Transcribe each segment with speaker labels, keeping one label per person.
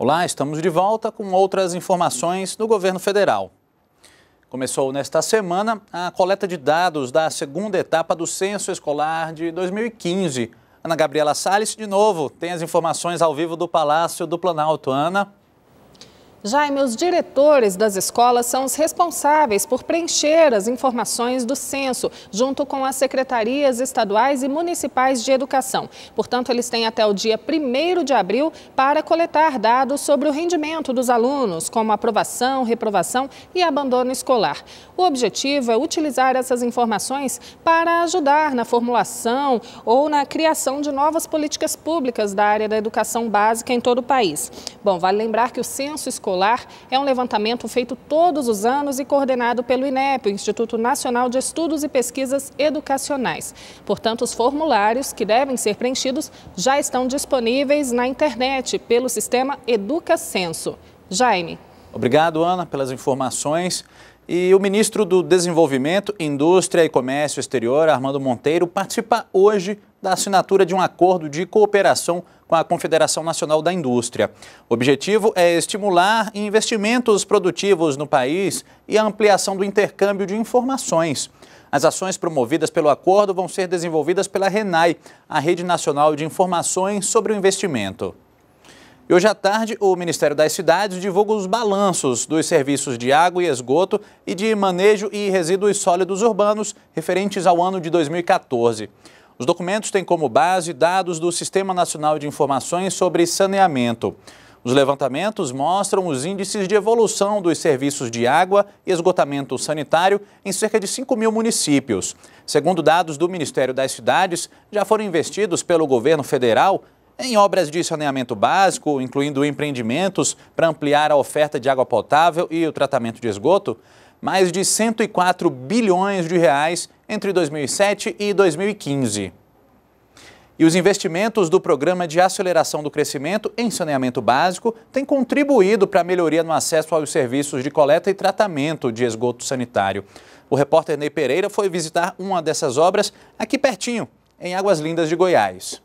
Speaker 1: Olá, estamos de volta com outras informações do governo federal. Começou nesta semana a coleta de dados da segunda etapa do Censo Escolar de 2015. Ana Gabriela Salles, de novo, tem as informações ao vivo do Palácio do Planalto. Ana. Jaime, os diretores das escolas são os responsáveis por preencher as informações do censo, junto com as secretarias estaduais e municipais de educação. Portanto, eles têm até o dia 1 de abril para coletar dados sobre o rendimento dos alunos, como aprovação, reprovação e abandono escolar. O objetivo é utilizar essas informações para ajudar na formulação ou na criação de novas políticas públicas da área da educação básica em todo o país. Bom, vale lembrar que o censo escolar escolar é um levantamento feito todos os anos e coordenado pelo INEP, Instituto Nacional de Estudos e Pesquisas Educacionais. Portanto, os formulários que devem ser preenchidos já estão disponíveis na internet pelo sistema EducaCenso. Jaime. Obrigado, Ana, pelas informações. E o ministro do Desenvolvimento, Indústria e Comércio Exterior, Armando Monteiro, participa hoje da assinatura de um acordo de cooperação com a Confederação Nacional da Indústria. O objetivo é estimular investimentos produtivos no país e a ampliação do intercâmbio de informações. As ações promovidas pelo acordo vão ser desenvolvidas pela RENAI, a Rede Nacional de Informações sobre o Investimento. E hoje à tarde, o Ministério das Cidades divulga os balanços dos serviços de água e esgoto e de manejo e resíduos sólidos urbanos referentes ao ano de 2014. Os documentos têm como base dados do Sistema Nacional de Informações sobre Saneamento. Os levantamentos mostram os índices de evolução dos serviços de água e esgotamento sanitário em cerca de 5 mil municípios. Segundo dados do Ministério das Cidades, já foram investidos pelo governo federal em obras de saneamento básico, incluindo empreendimentos para ampliar a oferta de água potável e o tratamento de esgoto, mais de 104 bilhões de reais entre 2007 e 2015. E os investimentos do Programa de Aceleração do Crescimento em Saneamento Básico têm contribuído para a melhoria no acesso aos serviços de coleta e tratamento de esgoto sanitário. O repórter Ney Pereira foi visitar uma dessas obras aqui pertinho, em Águas Lindas de Goiás.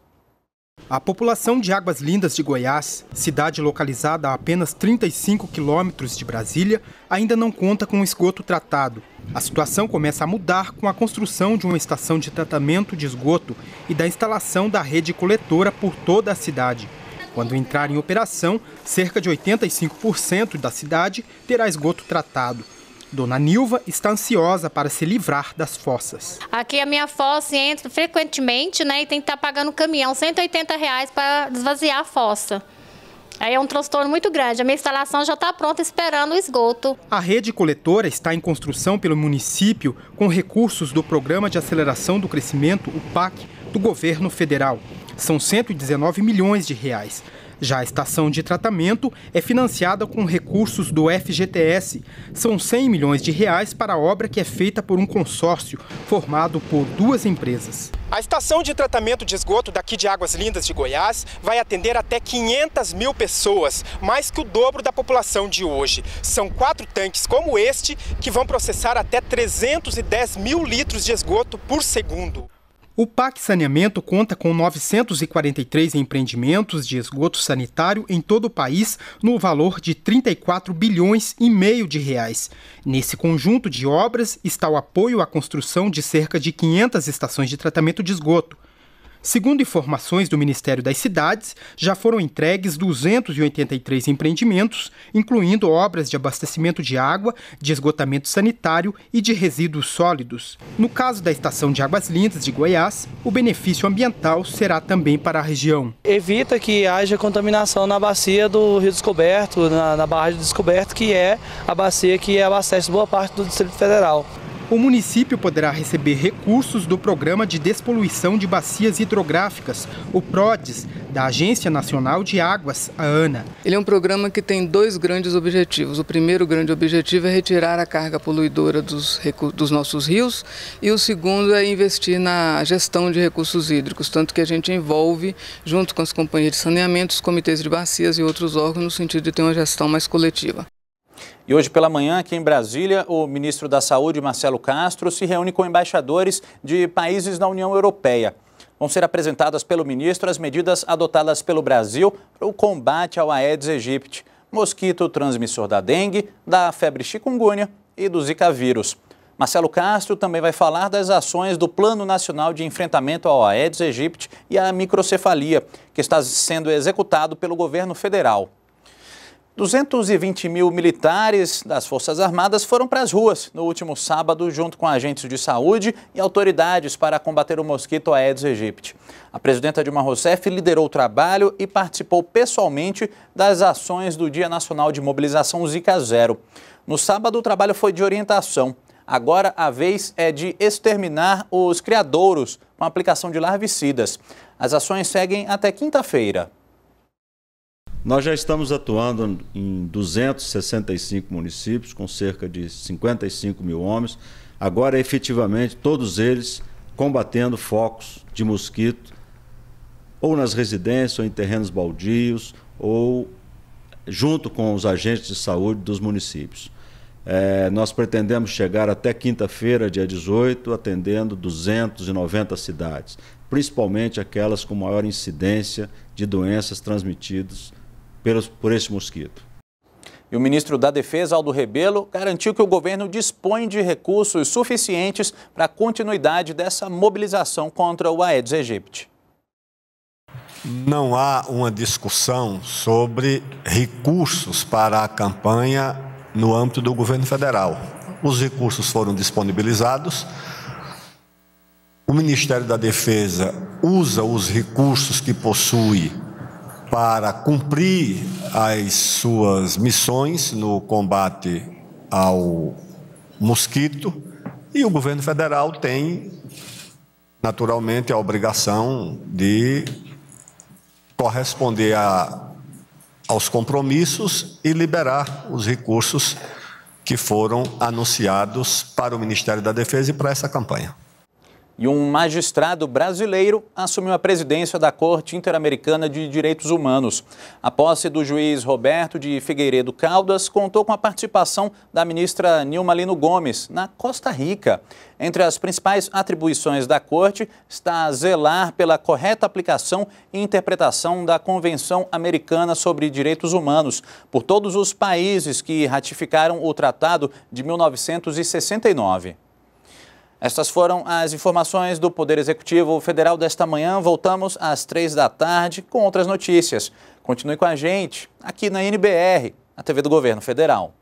Speaker 2: A população de Águas Lindas de Goiás, cidade localizada a apenas 35 quilômetros de Brasília, ainda não conta com esgoto tratado. A situação começa a mudar com a construção de uma estação de tratamento de esgoto e da instalação da rede coletora por toda a cidade. Quando entrar em operação, cerca de 85% da cidade terá esgoto tratado. Dona Nilva está ansiosa para se livrar das fossas. Aqui a minha fossa entra frequentemente, né? E tem que estar tá pagando o caminhão, 180 reais para desvaziar a fossa. Aí é um transtorno muito grande. A minha instalação já está pronta esperando o esgoto. A rede coletora está em construção pelo município com recursos do Programa de Aceleração do Crescimento, o PAC, do governo federal. São 119 milhões de reais. Já a estação de tratamento é financiada com recursos do FGTS. São 100 milhões de reais para a obra que é feita por um consórcio formado por duas empresas. A estação de tratamento de esgoto daqui de Águas Lindas de Goiás vai atender até 500 mil pessoas, mais que o dobro da população de hoje. São quatro tanques como este que vão processar até 310 mil litros de esgoto por segundo. O PAC Saneamento conta com 943 empreendimentos de esgoto sanitário em todo o país, no valor de 34 bilhões e meio de reais. Nesse conjunto de obras está o apoio à construção de cerca de 500 estações de tratamento de esgoto. Segundo informações do Ministério das Cidades, já foram entregues 283 empreendimentos, incluindo obras de abastecimento de água, de esgotamento sanitário e de resíduos sólidos. No caso da Estação de Águas Lindas de Goiás, o benefício ambiental será também para a região. Evita que haja contaminação na bacia do Rio Descoberto, na, na barragem do Descoberto, que é a bacia que abastece boa parte do Distrito Federal. O município poderá receber recursos do Programa de Despoluição de Bacias Hidrográficas, o PRODES, da Agência Nacional de Águas, a ANA. Ele é um programa que tem dois grandes objetivos. O primeiro grande objetivo é retirar a carga poluidora dos, dos nossos rios e o segundo é investir na gestão de recursos hídricos, tanto que a gente envolve, junto com as companhias de saneamento, os comitês de bacias e outros órgãos, no sentido de ter uma gestão mais coletiva.
Speaker 1: E hoje pela manhã, aqui em Brasília, o ministro da Saúde, Marcelo Castro, se reúne com embaixadores de países da União Europeia. Vão ser apresentadas pelo ministro as medidas adotadas pelo Brasil para o combate ao Aedes aegypti, mosquito transmissor da dengue, da febre chikungunya e do Zika vírus. Marcelo Castro também vai falar das ações do Plano Nacional de Enfrentamento ao Aedes aegypti e à microcefalia, que está sendo executado pelo governo federal. 220 mil militares das Forças Armadas foram para as ruas no último sábado, junto com agentes de saúde e autoridades para combater o mosquito Aedes aegypti. A presidenta Dilma Rousseff liderou o trabalho e participou pessoalmente das ações do Dia Nacional de Mobilização Zika Zero. No sábado, o trabalho foi de orientação. Agora a vez é de exterminar os criadouros com aplicação de larvicidas. As ações seguem até quinta-feira. Nós já estamos atuando em 265 municípios, com cerca de 55 mil homens. Agora, efetivamente, todos eles combatendo focos de mosquito, ou nas residências, ou em terrenos baldios, ou junto com os agentes de saúde dos municípios. É, nós pretendemos chegar até quinta-feira, dia 18, atendendo 290 cidades, principalmente aquelas com maior incidência de doenças transmitidas pelos, por esse mosquito. E o ministro da Defesa, Aldo Rebelo, garantiu que o governo dispõe de recursos suficientes para a continuidade dessa mobilização contra o Aedes aegypti. Não há uma discussão sobre recursos para a campanha no âmbito do governo federal. Os recursos foram disponibilizados. O Ministério da Defesa usa os recursos que possui para cumprir as suas missões no combate ao mosquito e o governo federal tem naturalmente a obrigação de corresponder a, aos compromissos e liberar os recursos que foram anunciados para o Ministério da Defesa e para essa campanha. E um magistrado brasileiro assumiu a presidência da Corte Interamericana de Direitos Humanos. A posse do juiz Roberto de Figueiredo Caldas contou com a participação da ministra Nilma Lino Gomes, na Costa Rica. Entre as principais atribuições da Corte está zelar pela correta aplicação e interpretação da Convenção Americana sobre Direitos Humanos por todos os países que ratificaram o Tratado de 1969. Estas foram as informações do Poder Executivo Federal desta manhã. Voltamos às três da tarde com outras notícias. Continue com a gente aqui na NBR, a TV do Governo Federal.